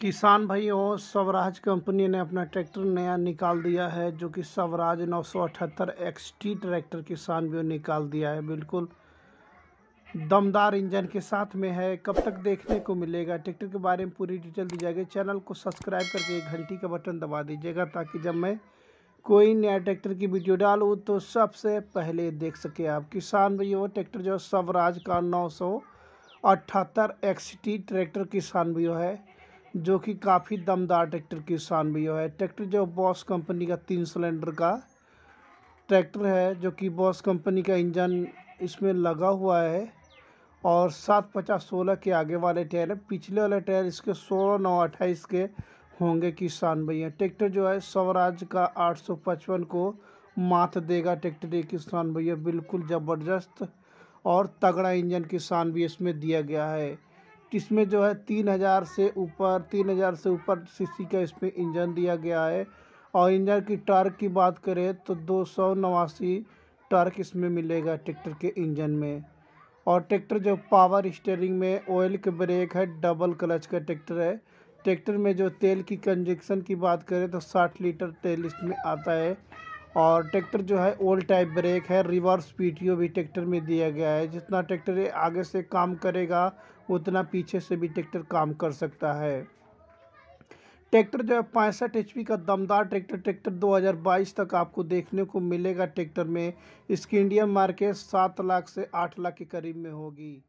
किसान भाइयों स्वराज कंपनी ने अपना ट्रैक्टर नया निकाल दिया है जो कि स्वराज 978 टी ट्रैक्टर किसान भी निकाल दिया है बिल्कुल दमदार इंजन के साथ में है कब तक देखने को मिलेगा ट्रैक्टर के बारे में पूरी डिटेल दी जाएगी चैनल को सब्सक्राइब करके घंटी का बटन दबा दीजिएगा ताकि जब मैं कोई नया ट्रैक्टर की वीडियो डालूँ तो सबसे पहले देख सके आप किसान भैया ट्रैक्टर जो स्वराज का नौ सौ अठहत्तर एक्स टी ट्रैक्टर किसान भी है जो कि काफ़ी दमदार ट्रैक्टर की शान भी है ट्रैक्टर जो बॉस कंपनी का तीन सिलेंडर का ट्रैक्टर है जो कि बॉस कंपनी का इंजन इसमें लगा हुआ है और सात पचास सोलह के आगे वाले टायर है पिछले वाले टायर इसके सोलह नौ अट्ठाईस के होंगे किसान भैया ट्रैक्टर जो है स्वराज का आठ सौ पचपन को मात देगा ट्रैक्टर एक किसान भैया बिल्कुल ज़बरदस्त और तगड़ा इंजन किसान भी इसमें दिया गया है इसमें जो है तीन हज़ार से ऊपर तीन हज़ार से ऊपर सीसी का इसमें इंजन दिया गया है और इंजन की टार्क की बात करें तो दो सौ नवासी टार्क इसमें मिलेगा ट्रैक्टर के इंजन में और ट्रैक्टर जो पावर स्टेयरिंग में ऑयल के ब्रेक है डबल क्लच का ट्रैक्टर है ट्रैक्टर में जो तेल की कंजक्शन की बात करें तो साठ लीटर तेल इसमें आता है और ट्रैक्टर जो है ओल्ड टाइप ब्रेक है रिवर्स पीटीओ भी ट्रैक्टर में दिया गया है जितना ट्रैक्टर आगे से काम करेगा उतना पीछे से भी ट्रैक्टर काम कर सकता है ट्रैक्टर जो है पैंसठ एच का दमदार ट्रैक्टर ट्रैक्टर 2022 तक आपको देखने को मिलेगा ट्रैक्टर में इसकी इंडियन मार्केट सात लाख से आठ लाख के करीब में होगी